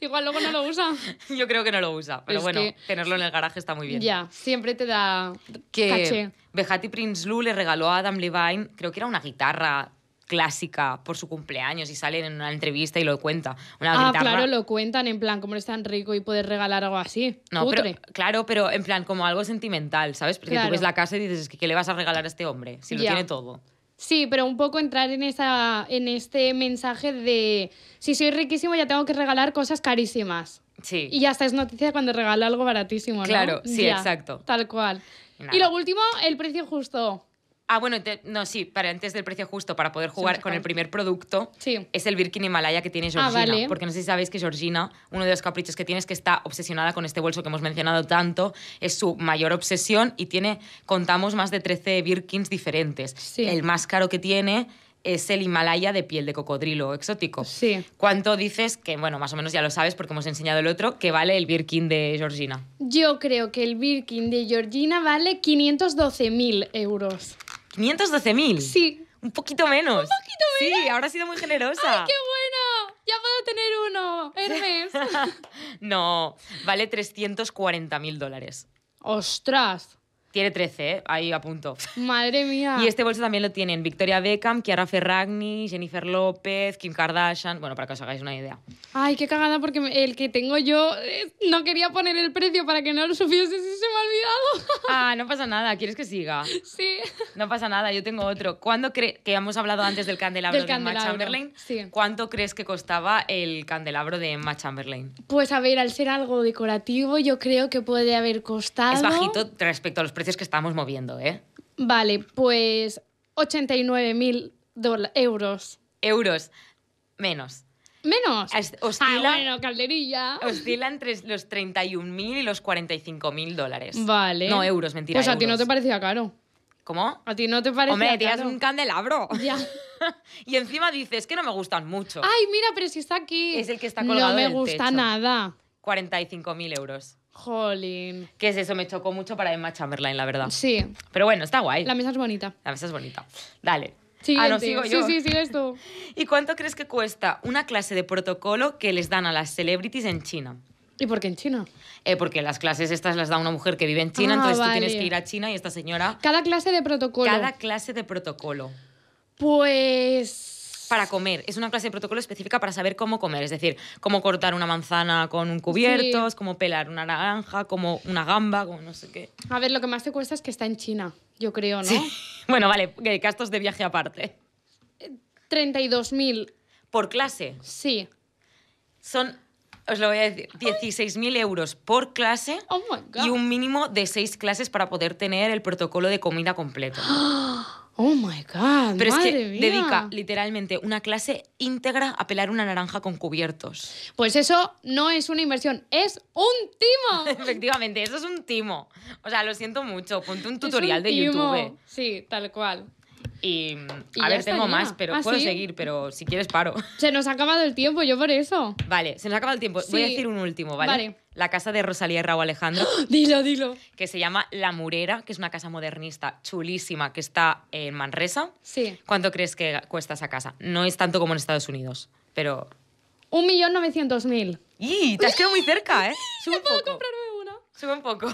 Igual luego no lo usa. Yo creo que no lo usa, pero bueno, tenerlo en el garaje está muy bien. Ya, siempre te da que Caché. Behati Lou le regaló a Adam Levine, creo que era una guitarra clásica por su cumpleaños y salen en una entrevista y lo cuenta. ah, claro, lo cuentan en plan, como eres tan rico y puedes regalar algo así. No, pero claro, pero en plan, como algo sentimental, ¿sabes? Porque tú ves la casa y dices, que ¿qué le vas a regalar a este hombre? Si lo tiene todo. Sí, pero un poco entrar en, esa, en este mensaje de si soy riquísimo ya tengo que regalar cosas carísimas. Sí. Y ya está, es noticia cuando regala algo baratísimo, ¿no? Claro, sí, exacto. Tal cual. Y lo último, el precio justo. Ah, bueno, no, sí, para antes del precio justo, para poder jugar con el primer producto, es el Birkin Himalaya que tiene ah, Georgina. Porque no sé si sabéis que Georgina, uno de los caprichos que tiene es que está obsesionada con este bolso que hemos mencionado tanto, es su mayor obsesión y tiene, contamos, más de 13 Birkins diferentes. El más caro que tiene es el Himalaya de piel de cocodrilo exótico. Sí. ¿Cuánto dices que, bueno, más o menos ya lo sabes porque hemos enseñado el otro, que vale el Birkin de Georgina? Yo creo que el Birkin de Georgina vale 512.000 euros. ¿512.000? Sí. Un poquito menos. Un poquito menos. Sí, ahora ha sido muy generosa. ¡Ay, qué bueno! Ya puedo tener uno, Hermes. no, vale 340.000 dólares. ¡Ostras! Tiene 13, ¿eh? ahí a punto. Madre mía. Y este bolso también lo tienen Victoria Beckham, Kiara Ferragni, Jennifer López, Kim Kardashian. Bueno, para que os hagáis una idea. Ay, qué cagada, porque el que tengo yo eh, no quería poner el precio para que no lo supiese si se me ha olvidado. ah, no pasa nada. ¿Quieres que siga? Sí. No pasa nada, yo tengo otro. ¿Cuándo crees que hemos hablado antes del candelabro de Chamberlain? ¿Cuánto crees que costaba el candelabro de Emma Chamberlain? Pues a ver, al ser algo decorativo, yo creo que puede haber costado. Es bajito respecto a los precios que estamos moviendo, ¿eh? Vale, pues 89.000 euros. Euros. Menos. Menos. Ah, Oscila, calderilla. Oscila entre los 31.000 y los 45.000 dólares. Vale. No, euros, mentira. Pues a ti no te parecía caro. ¿Cómo? A ti no te caro. Hombre, tiras un candelabro. Ya. y encima dices que no me gustan mucho. Ay, mira, pero si está aquí. Es el que está colgado. No me gusta techo. nada. 45.000 euros. Jolín. Que es eso, me chocó mucho para Emma Chamberlain, la verdad. Sí. Pero bueno, está guay. La mesa es bonita. La mesa es bonita. Dale. Ah, Siguiente. sigo Sí, sí, sigues tú. ¿Y cuánto crees que cuesta una clase de protocolo que les dan a las celebrities en China? ¿Y por qué en China? Eh, porque las clases estas las da una mujer que vive en China, ah, entonces tú tienes que ir a China y esta señora... Cada clase de protocolo. Cada clase de protocolo. Pues para comer. Es una clase de protocolo específica para saber cómo comer, es decir, cómo cortar una manzana con un cubierto, cómo pelar una naranja, como una gamba, como no sé qué. A ver, lo que más te cuesta es que está en China, yo creo, ¿no? Bueno, vale, gastos de viaje aparte. 32.000. Eh, ¿Por clase? Sí. Son os lo voy a decir, 16.000 euros por clase oh y un mínimo de seis clases para poder tener el protocolo de comida completo. ¡Ah! Oh my God. Pero es que dedica literalmente una clase íntegra a pelar una naranja con cubiertos. Pues eso no es una inversión, es un timo. Efectivamente, eso es un timo. O sea, lo siento mucho. Ponte un tutorial de YouTube. Sí, tal cual. Y, a ver, tengo más, pero ah, puedo seguir, pero si quieres paro. Se nos ha acabado el tiempo, yo por eso. Vale, se nos ha acabado el tiempo. Voy a decir un último, ¿vale? Vale. La casa de Rosalía y Raúl Alejandro. dilo, dilo. Que se llama La Murera, que es una casa modernista chulísima que está en Manresa. Sí. ¿Cuánto crees que cuesta esa casa? No es tanto como en Estados Unidos, pero... Un millón mil. ¡Y! Te has quedado muy cerca, ¿eh? Sube un poco. comprarme una? Sube un poco.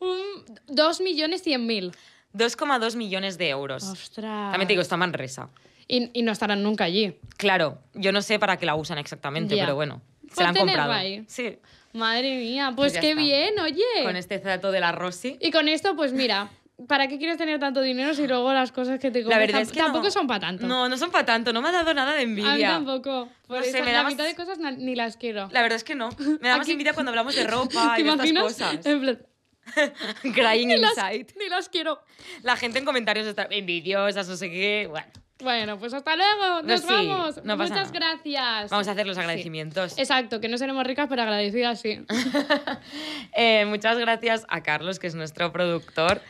Un, 2.100.000. 2,2 millones de euros. Ostras. También te digo, está Manresa. Y, y, no estarán nunca allí. Claro, yo no sé para qué la usan exactamente, pero bueno, se la pues han comprado. Ahí. Sí. Madre mía, pues, pues qué bien, oye. Con este dato de la Rossi. Y con esto, pues mira, ¿para qué quieres tener tanto dinero si luego las cosas que te compras la verdad es que tampoco son para tanto? No, no son para tanto, no me ha dado nada de envidia. A mí tampoco. Por me la mitad de cosas ni las quiero. La verdad es que no. Me da más envidia cuando hablamos de ropa y de estas cosas. En plan, Crying inside. Las, ni las quiero. La gente en comentarios está envidiosa, no sé qué. Bueno. Bueno, pues hasta luego, nos pues vamos. Muchas gracias. Vamos a hacer los agradecimientos. Exacto, que no seremos ricas, pero agradecidas sí. Eh, muchas gracias a Carlos, que es nuestro productor.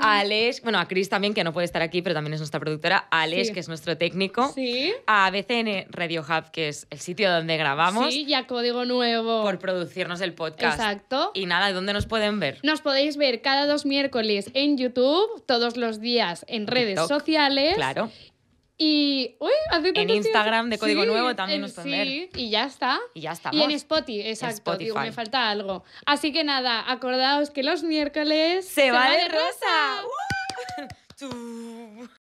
A Alex, bueno, a Cris también, que no puede estar aquí, pero también es nuestra productora. A Alex, que es nuestro técnico. Sí. A BCN Radio Hub, que es el sitio donde grabamos. Sí, y a Código Nuevo. Por producirnos el podcast. Exacto. Y nada, ¿dónde nos pueden ver? Nos podéis ver cada dos miércoles en YouTube, todos los días en redes sociales. Claro. Y uy, en Instagram de Código Nuevo también nos pueden ver. Y ya está. Y ya está Y en Spotify, exacto. me falta algo. Así que nada, acordaos que los miércoles. ¡Se, va, de rosa.